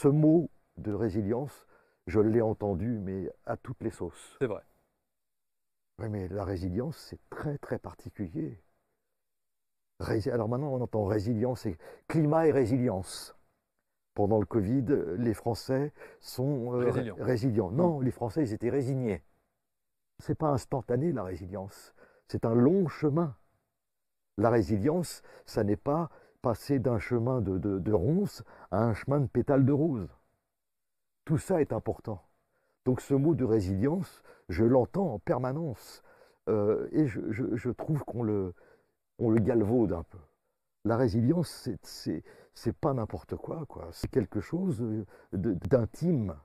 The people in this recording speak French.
ce mot de résilience, je l'ai entendu, mais à toutes les sauces. C'est vrai. Oui, mais la résilience, c'est très, très particulier. Alors maintenant, on entend résilience et climat et résilience. Pendant le Covid, les Français sont euh, résilients. Non, les Français, ils étaient résignés. Ce n'est pas instantané la résilience. C'est un long chemin. La résilience, ça n'est pas passer d'un chemin de, de, ronces à un chemin de pétales de rose. Tout ça est important. Donc ce mot de résilience, je l'entends en permanence. Euh, et je, trouve qu'on le, on le galvaude un peu. La résilience, c'est pas n'importe quoi, quoi. C'est quelque chose d'intime.